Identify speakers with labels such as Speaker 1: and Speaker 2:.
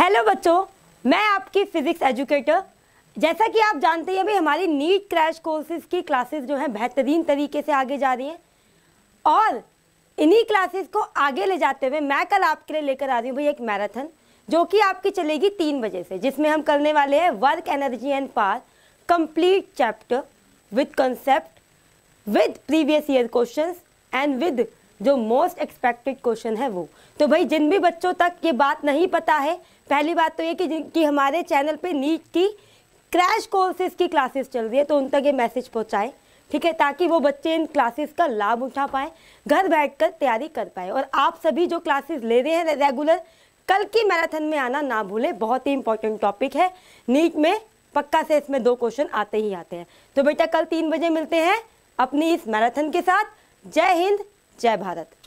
Speaker 1: hello बच्चों मैं आपकी फ़िज़िक्स एजुकेटर जैसा कि आप जानते हैं अभी हमारी नीट क्रैश कोर्सेज़ की क्लासेस जो हैं बेहतरीन तरीके से आगे जा रही हैं और इन्हीं क्लासेस को आगे ले जाते हुए मैं कल आपके लिए लेकर आ रही हूँ भाई एक मैराथन जो कि आपकी चलेगी तीन बजे से जिसमें हम करने वाले हैं work energy and power complete chapter with concept with previous year question and with जो मोस्ट एक्सपेक्टेड क्वेश्चन है वो तो भाई जिन भी बच्चों तक ये बात नहीं पता है पहली बात तो ये कि जिनकी हमारे चैनल पे नीट की क्रैश कोर्सेज की क्लासेस चल रही है तो उन तक ये मैसेज पहुँचाएँ ठीक है ताकि वो बच्चे इन क्लासेस का लाभ उठा पाएँ घर कर तैयारी कर पाए और आप सभी जो क्लासेस ले रहे हैं रेगुलर कल की मैराथन में आना ना भूलें बहुत ही इंपॉर्टेंट टॉपिक है नीट में पक्का से इसमें दो क्वेश्चन आते ही आते हैं तो बेटा कल तीन बजे मिलते हैं अपनी इस मैराथन के साथ जय हिंद जय भारत